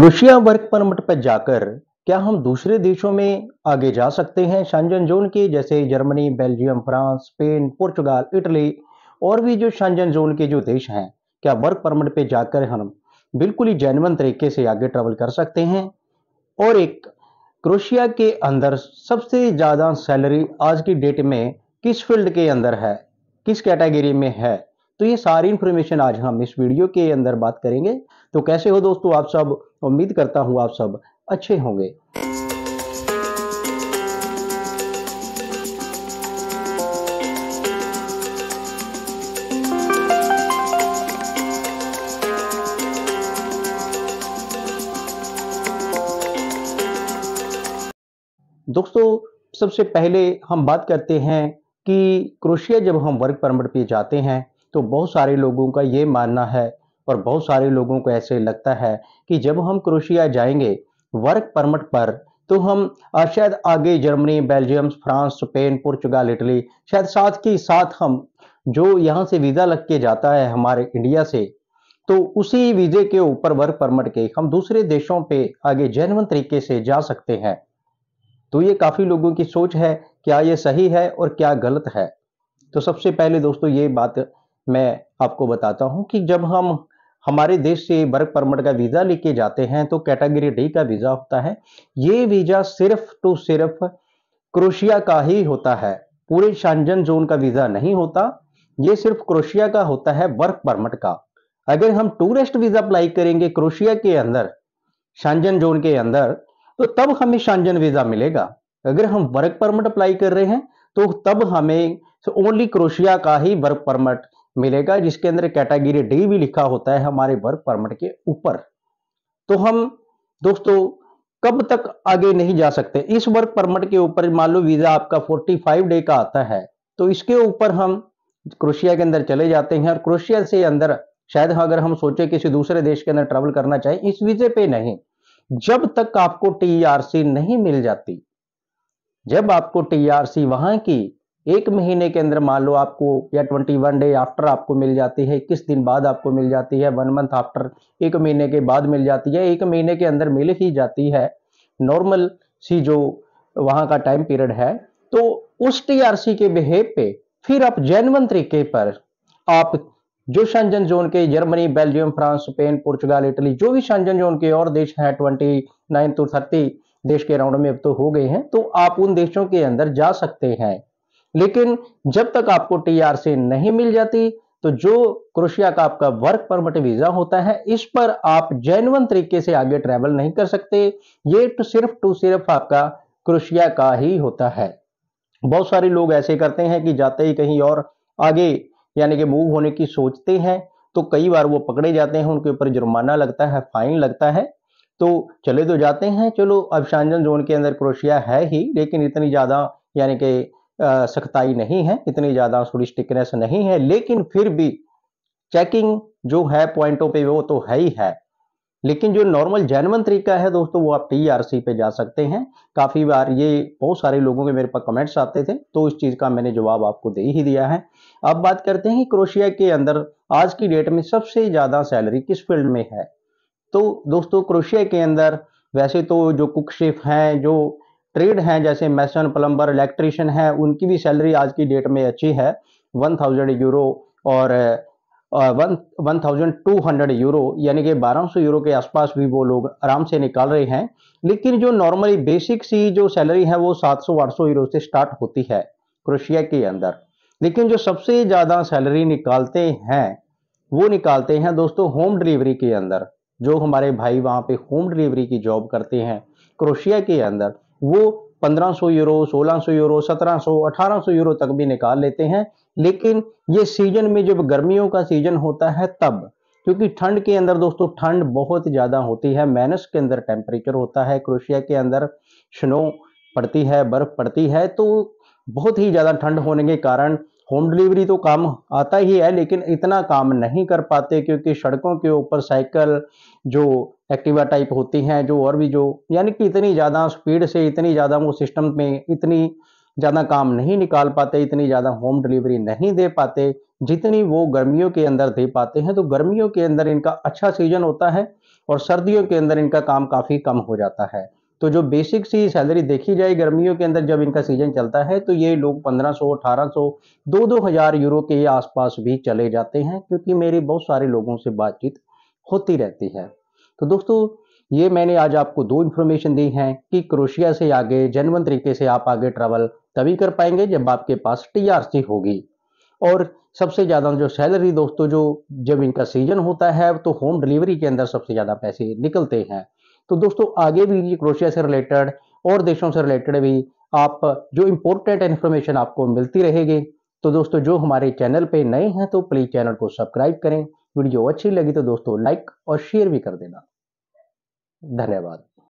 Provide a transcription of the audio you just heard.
crochet work permit पर जाकर क्या हम दूसरे देशों में आगे जा सकते हैं शांजन जोन के जैसे जर्मनी बेल्जियम फ्रांस स्पेन पुर्तगाल इटली और भी जो शांजन जोन के जो देश हैं क्या वर्क परमिट पे जाकर हम बिल्कुल ही जैनवन तरीके से आगे ट्रेवल कर सकते हैं और एक क्रोशिया के अंदर सबसे ज़्यादा सैलरी आज की डेट में किस फील्ड के अंदर है किस कैटेगरी में है तो ये सारी इन्फॉर्मेशन आज हम इस वीडियो के अंदर बात करेंगे तो कैसे हो दोस्तों आप सब उम्मीद करता हूँ आप सब अच्छे होंगे दोस्तों सबसे पहले हम बात करते हैं कि क्रोशिया जब हम वर्क परमिट पे जाते हैं तो बहुत सारे लोगों का ये मानना है और बहुत सारे लोगों को ऐसे लगता है कि जब हम क्रोशिया जाएंगे वर्क परमिट पर तो हम शायद आगे जर्मनी बेल्जियम फ्रांस स्पेन पुर्तगाल इटली शायद साथ के साथ हम जो यहाँ से वीज़ा लग के जाता है हमारे इंडिया से तो उसी वीज़े के ऊपर वर्क परमिट के हम दूसरे देशों पे आगे जैनवन तरीके से जा सकते हैं तो ये काफ़ी लोगों की सोच है क्या ये सही है और क्या गलत है तो सबसे पहले दोस्तों ये बात मैं आपको बताता हूं कि जब हम हमारे देश से वर्क परमिट का वीज़ा लेके जाते हैं तो कैटेगरी डी का वीज़ा होता है ये वीज़ा सिर्फ टू तो सिर्फ क्रोशिया का ही होता है पूरे शांजन जोन का वीज़ा नहीं होता ये सिर्फ क्रोशिया का होता है वर्क परमिट का अगर हम टूरिस्ट वीज़ा अप्लाई करेंगे क्रोशिया के अंदर शांजन जोन के अंदर तो तब हमें शांजन वीज़ा मिलेगा अगर हम वर्क परमिट अप्लाई कर रहे हैं तो तब हमें तो ओनली क्रोशिया का ही वर्क परमिट मिलेगा जिसके अंदर कैटेगरी डी भी लिखा होता है हमारे वर्क परमिट के ऊपर तो हम दोस्तों कब तक आगे नहीं जा सकते इस वर्क परमिट के ऊपर मान लो वीजा आपका 45 डे का आता है तो इसके ऊपर हम क्रोशिया के अंदर चले जाते हैं और क्रोशिया से अंदर शायद अगर हम सोचे किसी दूसरे देश के अंदर ट्रेवल करना चाहे इस वीजे पे नहीं जब तक आपको टीआरसी नहीं मिल जाती जब आपको टीआरसी वहां की एक महीने के अंदर मान लो आपको या ट्वेंटी वन डे आफ्टर आपको मिल जाती है किस दिन बाद आपको मिल जाती है वन मंथ आफ्टर एक महीने के बाद मिल जाती है एक महीने के अंदर मिल ही जाती है नॉर्मल सी जो वहाँ का टाइम पीरियड है तो उस टीआरसी के बिहेव पे फिर आप जैनवन तरीके पर आप जो शंजन जोन के जर्मनी बेल्जियम फ्रांस स्पेन पुर्तगाल इटली जो भी शंजन जोन के और देश हैं ट्वेंटी नाइन टू थर्टी देश के राउंड में अब तो हो गए हैं तो आप उन देशों के अंदर जा सकते हैं लेकिन जब तक आपको टीआरसी नहीं मिल जाती तो जो क्रोशिया का आपका वर्क परमिट वीजा होता है इस पर आप जैनवन तरीके से आगे ट्रेवल नहीं कर सकते ये तो सिर्फ टू सिर्फ आपका क्रोशिया का ही होता है बहुत सारे लोग ऐसे करते हैं कि जाते ही कहीं और आगे यानी कि मूव होने की सोचते हैं तो कई बार वो पकड़े जाते हैं उनके ऊपर जुर्माना लगता है फाइन लगता है तो चले तो जाते हैं चलो अब शांजन जोन के अंदर क्रोशिया है ही लेकिन इतनी ज़्यादा यानी कि सख्ताई नहीं है इतनी ज़्यादा थोड़ी स्टिकनेस नहीं है लेकिन फिर भी चेकिंग जो है पॉइंटों पे वो तो है ही है लेकिन जो नॉर्मल जैनवन तरीका है दोस्तों वो आप टी पे जा सकते हैं काफ़ी बार ये बहुत सारे लोगों के मेरे पास कमेंट्स आते थे तो इस चीज़ का मैंने जवाब आपको दे ही दिया है अब बात करते हैं कि क्रोशिया के अंदर आज की डेट में सबसे ज़्यादा सैलरी किस फील्ड में है तो दोस्तों क्रोशिया के अंदर वैसे तो जो कुक हैं जो ट्रेड हैं जैसे मैसन प्लम्बर इलेक्ट्रिशियन है उनकी भी सैलरी आज की डेट में अच्छी है वन थाउजेंड यूरो और one one thousand two hundred euro यानी कि बारह सौ यूरो के आसपास भी वो लोग आराम से निकाल रहे हैं लेकिन जो नॉर्मली बेसिक सी जो सैलरी है वो सात सौ आठ सौ यूरो से स्टार्ट होती है क्रोशिया के अंदर लेकिन जो सबसे ज़्यादा सैलरी निकालते हैं वो निकालते हैं दोस्तों होम डिलीवरी के अंदर जो हमारे भाई वहाँ पे होम डिलीवरी की जॉब करते हैं क्रोशिया के अंदर वो 1500 यूरो 1600 यूरो 1700 1800 यूरो तक भी निकाल लेते हैं लेकिन ये सीजन में जब गर्मियों का सीजन होता है तब क्योंकि ठंड के अंदर दोस्तों ठंड बहुत ज़्यादा होती है माइनस के अंदर टेम्परेचर होता है क्रोशिया के अंदर स्नो पड़ती है बर्फ़ पड़ती है तो बहुत ही ज़्यादा ठंड होने के कारण होम डिलीवरी तो काम आता ही है लेकिन इतना काम नहीं कर पाते क्योंकि सड़कों के ऊपर साइकिल जो एक्टिवा टाइप होती हैं जो और भी जो यानी कि इतनी ज़्यादा स्पीड से इतनी ज़्यादा वो सिस्टम में इतनी ज़्यादा काम नहीं निकाल पाते इतनी ज़्यादा होम डिलीवरी नहीं दे पाते जितनी वो गर्मियों के अंदर दे पाते हैं तो गर्मियों के अंदर इनका अच्छा सीजन होता है और सर्दियों के अंदर इनका काम काफ़ी कम हो जाता है तो जो बेसिक सी सैलरी देखी जाए गर्मियों के अंदर जब इनका सीजन चलता है तो ये लोग 1500 1800 दो दो हज़ार यूरो के आसपास भी चले जाते हैं क्योंकि मेरी बहुत सारे लोगों से बातचीत होती रहती है तो दोस्तों ये मैंने आज आपको दो इन्फॉर्मेशन दी हैं कि क्रोशिया से आगे जनवन तरीके से आप आगे ट्रेवल तभी कर पाएंगे जब आपके पास टी होगी और सबसे ज़्यादा जो सैलरी दोस्तों जो जब इनका सीजन होता है तो होम डिलीवरी के अंदर सबसे ज़्यादा पैसे निकलते हैं तो दोस्तों आगे भी ये क्रोशिया से रिलेटेड और देशों से रिलेटेड भी आप जो इंपॉर्टेंट इन्फॉर्मेशन आपको मिलती रहेगी तो दोस्तों जो हमारे चैनल पे नए हैं तो प्लीज़ चैनल को सब्सक्राइब करें वीडियो अच्छी लगी तो दोस्तों लाइक और शेयर भी कर देना धन्यवाद